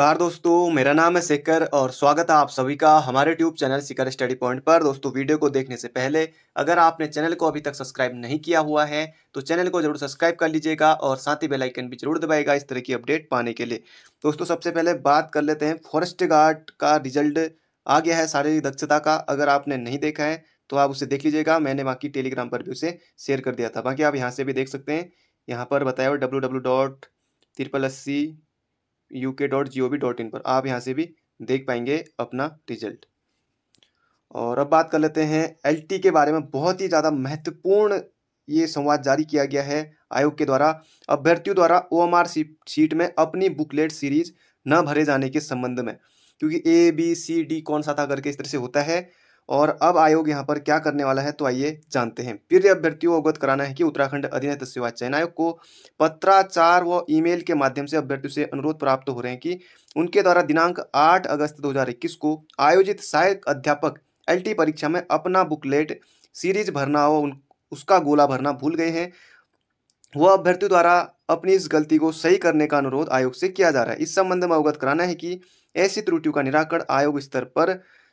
नमस्कार दोस्तों मेरा नाम है सिकर और स्वागत है आप सभी का हमारे tube channel Sikar study point पर दोस्तों वीडियो को देखने से पहले अगर आपने चैनल को अभी तक सब्सक्राइब नहीं किया हुआ है तो चैनल को जरूर सब्सक्राइब कर लीजिएगा और साथ ही बेल आइकन भी जरूर दबाएगा इस तरह की अपडेट पाने के लिए दोस्तों सबसे पहले बात कर लेते हैं फॉरेस्ट गार्ड का रिजल्ट आ गया है शारीरिक दक्षता का अगर आपने नहीं देखा है तो आप उसे देख लीजिएगा मैंने बाकी टेलीग्राम पर भी उसे शेयर कर दिया था बाकी आप यहाँ से भी देख सकते हैं यहाँ पर बताया हुआ डब्ल्यू डब्ल्यू डॉट त्रिपल अस्सी U dot G O V dot in पर आप यहाँ से भी देख पाएंगे अपना रिजल्ट और अब बात कर लेते हैं एल टी के बारे में बहुत ही ज़्यादा महत्वपूर्ण ये संवाद जारी किया गया है आयोग के द्वारा अभ्यर्थियों द्वारा ओ एम आर सीट में अपनी बुकलेट सीरीज न भरे जाने के संबंध में क्योंकि ए बी सी डी कौन सा था करके इस तरह से होता है और अब आयोग यहाँ पर क्या करने वाला है तो आइए जानते हैं फिर अभ्यर्थियों को अवगत कराना है कि उत्तराखंड अधीनस्थ सेवा चयन आयोग को पत्राचार व ईमेल के माध्यम से अभ्यर्थियों से अनुरोध प्राप्त हो रहे हैं कि उनके द्वारा दिनांक 8 अगस्त 2021 को आयोजित सहायक अध्यापक एल परीक्षा में अपना बुकलेट सीरीज भरना व उसका गोला भरना भूल गए हैं वह अभ्यर्थियों द्वारा अपनी इस गलती को सही करने का अनुरोध आयोग से किया जा रहा है इस संबंध में अवगत कराना है कि ऐसी त्रुटियों का निराकरण आयोग स्तर पर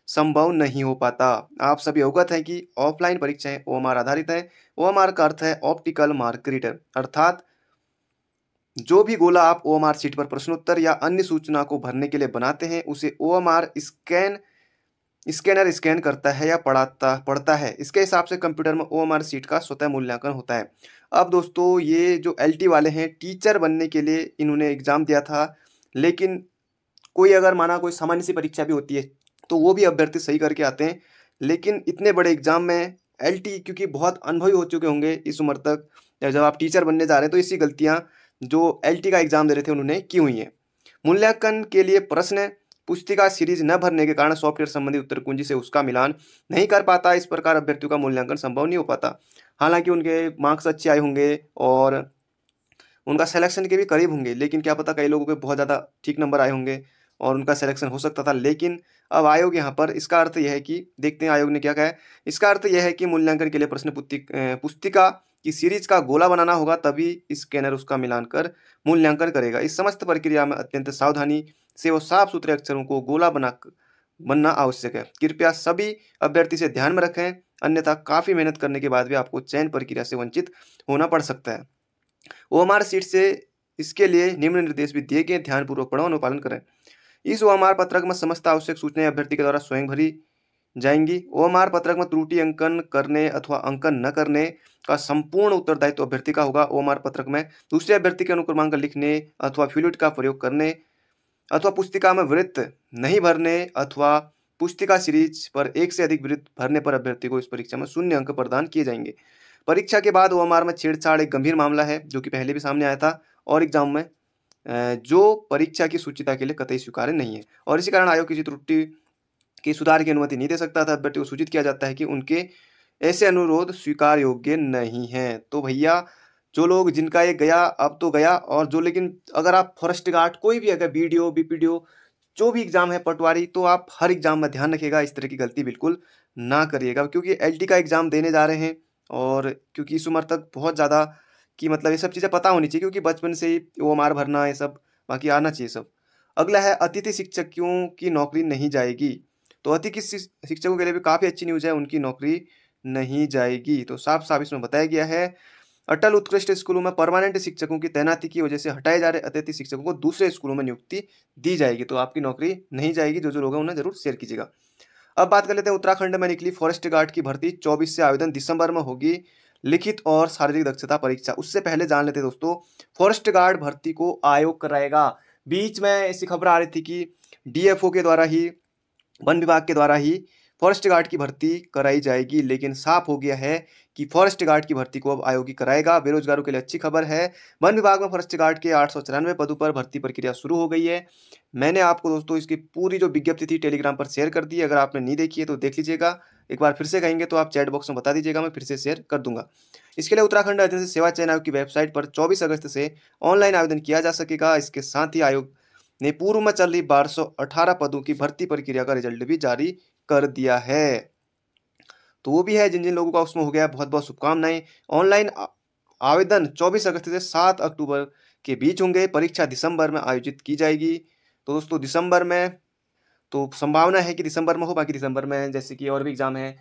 संभव नहीं हो पाता आप सभी अवगत हैं कि ऑफलाइन परीक्षाएं ओ आधारित हैं ओ का अर्थ है ऑप्टिकल मार्क रीडर अर्थात जो भी गोला आप ओ शीट पर प्रश्नोत्तर या अन्य सूचना को भरने के लिए बनाते हैं उसे ओ स्कैन स्कैनर स्कैन करता है या पढ़ाता पढ़ता है इसके हिसाब से कंप्यूटर में ओ सीट का स्वतः मूल्यांकन होता है अब दोस्तों ये जो एल वाले हैं टीचर बनने के लिए इन्होंने एग्ज़ाम दिया था लेकिन कोई अगर माना कोई सामान्य सी परीक्षा भी होती है तो वो भी अभ्यर्थी सही करके आते हैं लेकिन इतने बड़े एग्जाम में एल क्योंकि बहुत अनुभवी हो चुके होंगे इस उम्र तक जब आप टीचर बनने जा रहे हैं तो इसी गलतियाँ जो एल का एग्ज़ाम दे रहे थे उन्होंने की हुई हैं मूल्यांकन के लिए प्रश्न पुस्तिका सीरीज न भरने के कारण सॉफ्टवेयर संबंधी उत्तर कुंजी से उसका मिलान नहीं कर पाता इस प्रकार अभ्यर्थियों का मूल्यांकन संभव नहीं हो पाता हालांकि उनके मार्क्स अच्छे आए होंगे और उनका सिलेक्शन के भी करीब होंगे लेकिन क्या पता कई लोगों के बहुत ज़्यादा ठीक नंबर आए होंगे और उनका सिलेक्शन हो सकता था लेकिन अब आयोग यहाँ पर इसका अर्थ यह है कि देखते हैं आयोग ने क्या कहा है इसका अर्थ यह है कि मूल्यांकन के लिए प्रश्न पुस्तिका की सीरीज का गोला बनाना होगा तभी स्कैनर उसका मिलान कर मूल्यांकन करेगा इस समस्त प्रक्रिया में अत्यंत सावधानी से वो साफ सुथरे अक्षरों को गोला बना बनना आवश्यक है कृपया सभी अभ्यर्थी से ध्यान में रखें अन्यथा काफ़ी मेहनत करने के बाद भी आपको चयन प्रक्रिया से वंचित होना पड़ सकता है ओ सीट से इसके लिए निम्न निर्देश भी दिए गए ध्यानपूर्वक पढ़ो अनुपालन करें इस ओ पत्रक में समस्त आवश्यक सूचनाएं अभ्यर्थी के द्वारा स्वयं भरी जाएंगी ओ पत्रक में त्रुटि अंकन करने अथवा अंकन न करने का संपूर्ण उत्तरदायित्व तो अभ्यर्थी का होगा ओ पत्रक में दूसरे अभ्यर्थी के अनुक्रमांक लिखने अथवा फ्यूलिट का प्रयोग करने अथवा पुस्तिका में वृत्त नहीं भरने अथवा पुस्तिका सीरीज पर एक से अधिक वृत्त भरने पर अभ्यर्थी को इस परीक्षा में शून्य अंक प्रदान किए जाएंगे परीक्षा के बाद ओ में छेड़छाड़ एक गंभीर मामला है जो कि पहले भी सामने आया था और एग्जाम में जो परीक्षा की सूचिता के लिए कतई स्वीकार्य नहीं है और इसी कारण आयोग किसी त्रुटि की सुधार की अनुमति नहीं दे सकता था बट वो सूचित किया जाता है कि उनके ऐसे अनुरोध स्वीकार योग्य नहीं है तो भैया जो लोग जिनका ये गया अब तो गया और जो लेकिन अगर आप फॉरेस्ट गार्ड कोई भी अगर बी डी जो भी एग्ज़ाम है पटवारी तो आप हर एग्ज़ाम में ध्यान रखिएगा इस तरह की गलती बिल्कुल ना करिएगा क्योंकि एल का एग्ज़ाम देने जा रहे हैं और क्योंकि इस उम्र तक बहुत ज़्यादा कि मतलब ये सब चीज़ें पता होनी चाहिए क्योंकि बचपन से ही वो मार भरना ये सब बाकी आना चाहिए सब अगला है अतिथि शिक्षकों की नौकरी नहीं जाएगी तो अतिथि शिक्षकों के लिए भी काफ़ी अच्छी न्यूज़ है उनकी नौकरी नहीं जाएगी तो साफ साफ इसमें बताया गया है अटल उत्कृष्ट स्कूलों में परमानेंट शिक्षकों की तैनाती की वजह से हटाए जा रहे अतिथि शिक्षकों को दूसरे स्कूलों में नियुक्ति दी जाएगी तो आपकी नौकरी नहीं जाएगी जो जो लोग हैं उन्हें जरूर शेयर कीजिएगा अब बात कर लेते हैं उत्तराखंड में निकली फॉरेस्ट गार्ड की भर्ती 24 से आवेदन दिसंबर में होगी लिखित और शारीरिक दक्षता परीक्षा उससे पहले जान लेते दोस्तों फॉरेस्ट गार्ड भर्ती को आयोग कराएगा बीच में ऐसी खबर आ रही थी कि डीएफओ के द्वारा ही वन विभाग के द्वारा ही फॉरेस्ट गार्ड की भर्ती कराई जाएगी लेकिन साफ हो गया है कि फॉरेस्ट गार्ड की भर्ती को अब आयोग ही कराएगा बेरोजगारों के लिए अच्छी खबर है वन विभाग में फॉरेस्ट गार्ड के आठ सौ पदों पर भर्ती प्रक्रिया शुरू हो गई है मैंने आपको दोस्तों इसकी पूरी जो विज्ञप्ति थी टेलीग्राम पर शेयर कर दी अगर आपने नहीं देखी है तो देख लीजिएगा एक बार फिर से कहेंगे तो आप चैट बॉक्स में बता दीजिएगा मैं फिर से शेयर कर दूंगा इसके लिए उत्तराखंड एजेंसी सेवा चयन आयोग की वेबसाइट पर 24 अगस्त से ऑनलाइन आवेदन किया जा सकेगा इसके साथ ही आयोग ने पूर्व में चल रही बारह पदों की भर्ती प्रक्रिया का रिजल्ट भी जारी कर दिया है तो वो भी है जिन जिन लोगों का उसमें हो गया बहुत बहुत शुभकामनाएं ऑनलाइन आवेदन चौबीस अगस्त से सात अक्टूबर के बीच होंगे परीक्षा दिसंबर में आयोजित की जाएगी तो दोस्तों दिसंबर में तो संभावना है कि दिसंबर में हो बाकी दिसंबर में जैसे कि और भी एग्ज़ाम है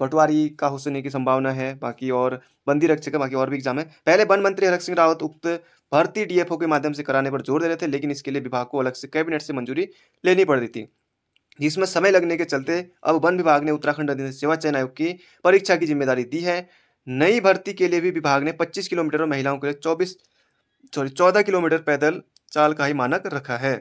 पटवारी का हो की संभावना है बाकी और बंदी रक्षक का बाकी और भी एग्जाम है पहले वन मंत्री हरक सिंह रावत उक्त भर्ती डीएफओ के माध्यम से कराने पर जोर दे रहे थे लेकिन इसके लिए विभाग को अलग से कैबिनेट से मंजूरी लेनी पड़ रही थी जिसमें समय लगने के चलते अब वन विभाग ने उत्तराखंड अधीन सेवा चयन आयोग की परीक्षा की जिम्मेदारी दी है नई भर्ती के लिए भी विभाग ने 25 किलोमीटर और महिलाओं के लिए 24 सॉरी 14 किलोमीटर पैदल चाल का ही मानक रखा है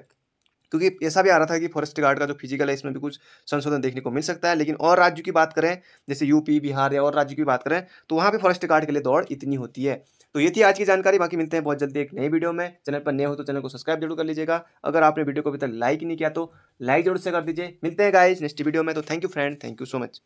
क्योंकि ऐसा भी आ रहा था कि फॉरेस्ट गार्ड का जो फिजिकल है इसमें भी कुछ संशोधन देखने को मिल सकता है लेकिन और राज्यों की बात करें जैसे यूपी बिहार या और राज्य की बात करें तो वहाँ पर फॉरेस्ट गार्ड के लिए दौड़ इतनी होती है तो ये थी आज की जानकारी बाकी मिलते हैं बहुत जल्दी एक नई वीडियो में चैनल पर नए हो तो चैनल को सब्सक्राइब जरूर कर लीजिएगा अगर आपने वीडियो को अभी तक लाइक नहीं किया तो लाइक जरूर से कर दीजिए मिलते हैं गाइज नेक्स्ट वीडियो में तो thank you friend thank you so much